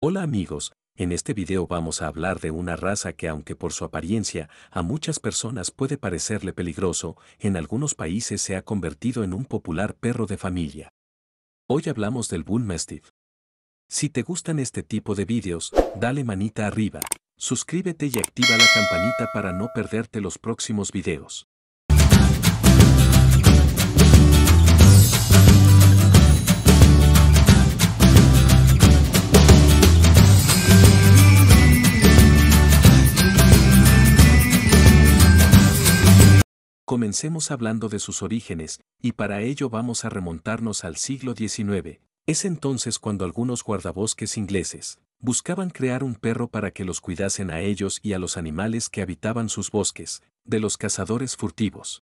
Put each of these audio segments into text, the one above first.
Hola amigos, en este video vamos a hablar de una raza que aunque por su apariencia a muchas personas puede parecerle peligroso, en algunos países se ha convertido en un popular perro de familia. Hoy hablamos del Bull Mastiff. Si te gustan este tipo de videos, dale manita arriba, suscríbete y activa la campanita para no perderte los próximos videos. Comencemos hablando de sus orígenes, y para ello vamos a remontarnos al siglo XIX. Es entonces cuando algunos guardabosques ingleses buscaban crear un perro para que los cuidasen a ellos y a los animales que habitaban sus bosques, de los cazadores furtivos.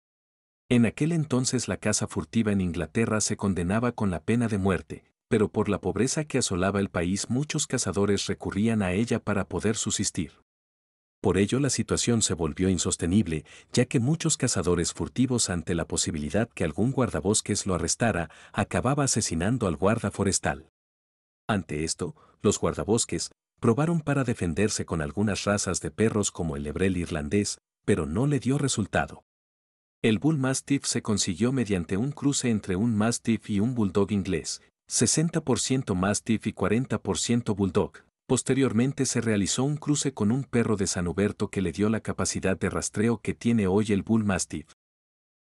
En aquel entonces la caza furtiva en Inglaterra se condenaba con la pena de muerte, pero por la pobreza que asolaba el país muchos cazadores recurrían a ella para poder subsistir. Por ello la situación se volvió insostenible, ya que muchos cazadores furtivos ante la posibilidad que algún guardabosques lo arrestara, acababa asesinando al guarda forestal. Ante esto, los guardabosques probaron para defenderse con algunas razas de perros como el hebrel irlandés, pero no le dio resultado. El Bull Mastiff se consiguió mediante un cruce entre un Mastiff y un Bulldog inglés, 60% Mastiff y 40% Bulldog. Posteriormente se realizó un cruce con un perro de San Huberto que le dio la capacidad de rastreo que tiene hoy el Bull Mastiff.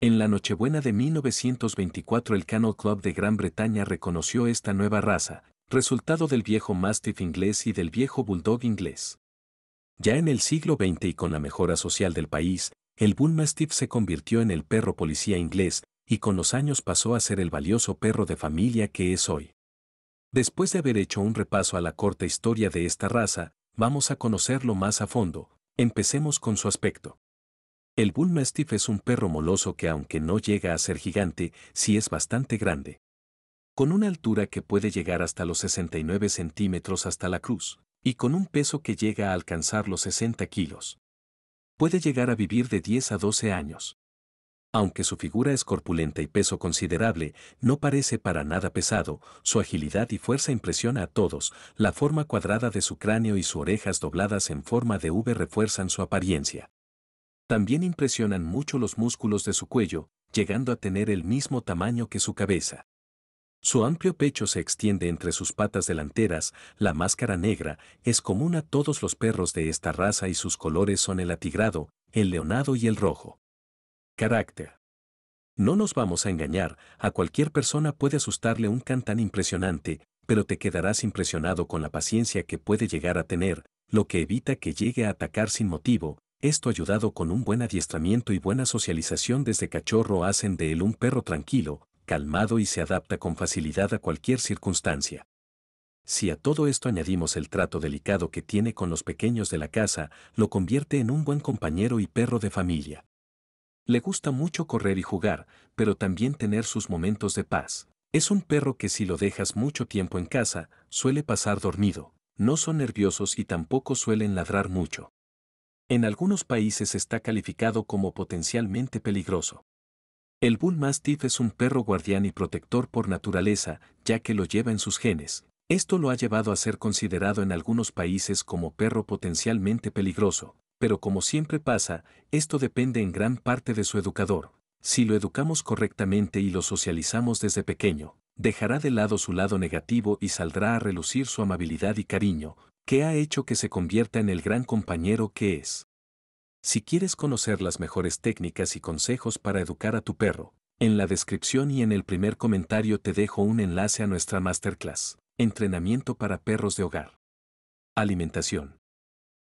En la Nochebuena de 1924 el Kennel Club de Gran Bretaña reconoció esta nueva raza, resultado del viejo Mastiff inglés y del viejo Bulldog inglés. Ya en el siglo XX y con la mejora social del país, el Bull Mastiff se convirtió en el perro policía inglés, y con los años pasó a ser el valioso perro de familia que es hoy. Después de haber hecho un repaso a la corta historia de esta raza, vamos a conocerlo más a fondo. Empecemos con su aspecto. El Bull es un perro moloso que aunque no llega a ser gigante, sí es bastante grande. Con una altura que puede llegar hasta los 69 centímetros hasta la cruz, y con un peso que llega a alcanzar los 60 kilos. Puede llegar a vivir de 10 a 12 años. Aunque su figura es corpulenta y peso considerable, no parece para nada pesado, su agilidad y fuerza impresiona a todos, la forma cuadrada de su cráneo y sus orejas dobladas en forma de V refuerzan su apariencia. También impresionan mucho los músculos de su cuello, llegando a tener el mismo tamaño que su cabeza. Su amplio pecho se extiende entre sus patas delanteras, la máscara negra es común a todos los perros de esta raza y sus colores son el atigrado, el leonado y el rojo. Carácter. No nos vamos a engañar, a cualquier persona puede asustarle un can tan impresionante, pero te quedarás impresionado con la paciencia que puede llegar a tener, lo que evita que llegue a atacar sin motivo, esto ayudado con un buen adiestramiento y buena socialización desde cachorro hacen de él un perro tranquilo, calmado y se adapta con facilidad a cualquier circunstancia. Si a todo esto añadimos el trato delicado que tiene con los pequeños de la casa, lo convierte en un buen compañero y perro de familia. Le gusta mucho correr y jugar, pero también tener sus momentos de paz. Es un perro que si lo dejas mucho tiempo en casa, suele pasar dormido. No son nerviosos y tampoco suelen ladrar mucho. En algunos países está calificado como potencialmente peligroso. El Bull Mastiff es un perro guardián y protector por naturaleza, ya que lo lleva en sus genes. Esto lo ha llevado a ser considerado en algunos países como perro potencialmente peligroso, pero como siempre pasa, esto depende en gran parte de su educador. Si lo educamos correctamente y lo socializamos desde pequeño, dejará de lado su lado negativo y saldrá a relucir su amabilidad y cariño, que ha hecho que se convierta en el gran compañero que es. Si quieres conocer las mejores técnicas y consejos para educar a tu perro, en la descripción y en el primer comentario te dejo un enlace a nuestra masterclass, Entrenamiento para perros de hogar. Alimentación.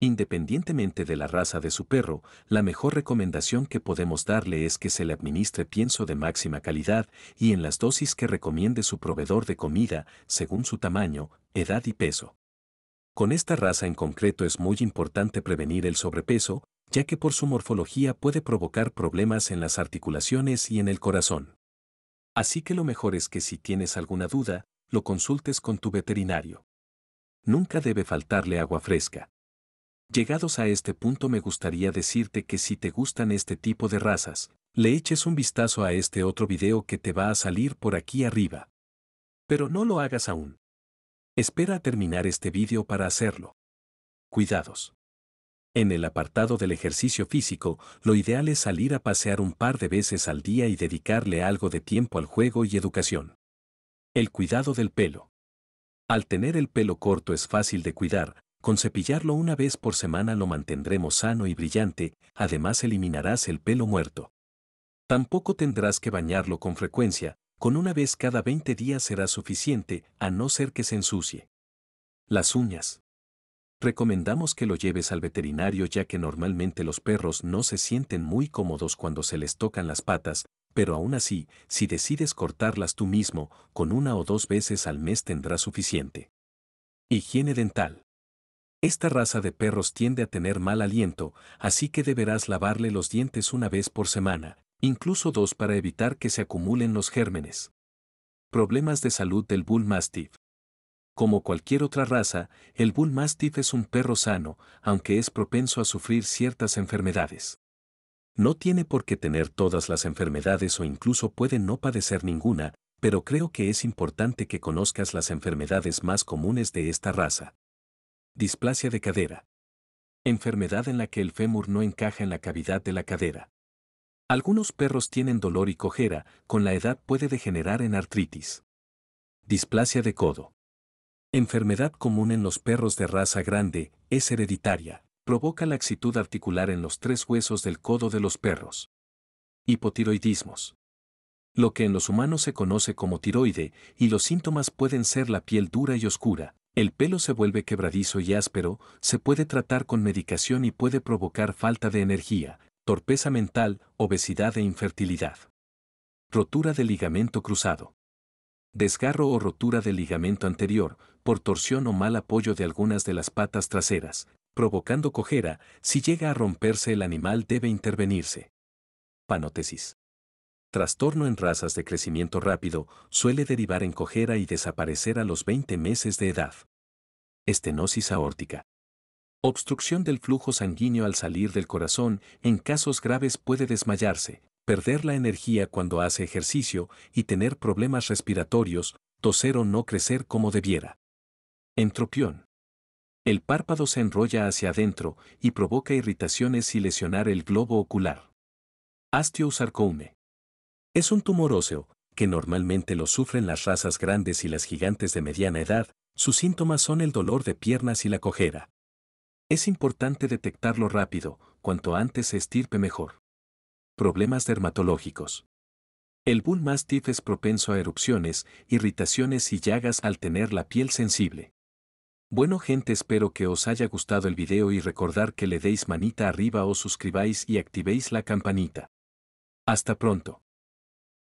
Independientemente de la raza de su perro, la mejor recomendación que podemos darle es que se le administre pienso de máxima calidad y en las dosis que recomiende su proveedor de comida, según su tamaño, edad y peso. Con esta raza en concreto es muy importante prevenir el sobrepeso, ya que por su morfología puede provocar problemas en las articulaciones y en el corazón. Así que lo mejor es que si tienes alguna duda, lo consultes con tu veterinario. Nunca debe faltarle agua fresca. Llegados a este punto me gustaría decirte que si te gustan este tipo de razas, le eches un vistazo a este otro video que te va a salir por aquí arriba. Pero no lo hagas aún. Espera a terminar este video para hacerlo. Cuidados. En el apartado del ejercicio físico, lo ideal es salir a pasear un par de veces al día y dedicarle algo de tiempo al juego y educación. El cuidado del pelo. Al tener el pelo corto es fácil de cuidar, con cepillarlo una vez por semana lo mantendremos sano y brillante, además eliminarás el pelo muerto. Tampoco tendrás que bañarlo con frecuencia, con una vez cada 20 días será suficiente, a no ser que se ensucie. Las uñas. Recomendamos que lo lleves al veterinario ya que normalmente los perros no se sienten muy cómodos cuando se les tocan las patas, pero aún así, si decides cortarlas tú mismo, con una o dos veces al mes tendrá suficiente. Higiene dental. Esta raza de perros tiende a tener mal aliento, así que deberás lavarle los dientes una vez por semana, incluso dos para evitar que se acumulen los gérmenes. Problemas de salud del Bull Mastiff. Como cualquier otra raza, el Bull Mastiff es un perro sano, aunque es propenso a sufrir ciertas enfermedades. No tiene por qué tener todas las enfermedades o incluso puede no padecer ninguna, pero creo que es importante que conozcas las enfermedades más comunes de esta raza displasia de cadera. Enfermedad en la que el fémur no encaja en la cavidad de la cadera. Algunos perros tienen dolor y cojera, con la edad puede degenerar en artritis. Displasia de codo. Enfermedad común en los perros de raza grande, es hereditaria, provoca laxitud articular en los tres huesos del codo de los perros. Hipotiroidismos lo que en los humanos se conoce como tiroide, y los síntomas pueden ser la piel dura y oscura, el pelo se vuelve quebradizo y áspero, se puede tratar con medicación y puede provocar falta de energía, torpeza mental, obesidad e infertilidad. Rotura del ligamento cruzado. Desgarro o rotura del ligamento anterior, por torsión o mal apoyo de algunas de las patas traseras, provocando cojera, si llega a romperse el animal debe intervenirse. Panótesis trastorno en razas de crecimiento rápido, suele derivar en cojera y desaparecer a los 20 meses de edad. Estenosis aórtica. Obstrucción del flujo sanguíneo al salir del corazón, en casos graves puede desmayarse, perder la energía cuando hace ejercicio y tener problemas respiratorios, toser o no crecer como debiera. Entropión. El párpado se enrolla hacia adentro y provoca irritaciones y lesionar el globo ocular. sarcóme. Es un tumor óseo, que normalmente lo sufren las razas grandes y las gigantes de mediana edad, sus síntomas son el dolor de piernas y la cojera. Es importante detectarlo rápido, cuanto antes se estirpe mejor. Problemas dermatológicos. El bull mastiff es propenso a erupciones, irritaciones y llagas al tener la piel sensible. Bueno gente espero que os haya gustado el video y recordar que le deis manita arriba o suscribáis y activéis la campanita. Hasta pronto.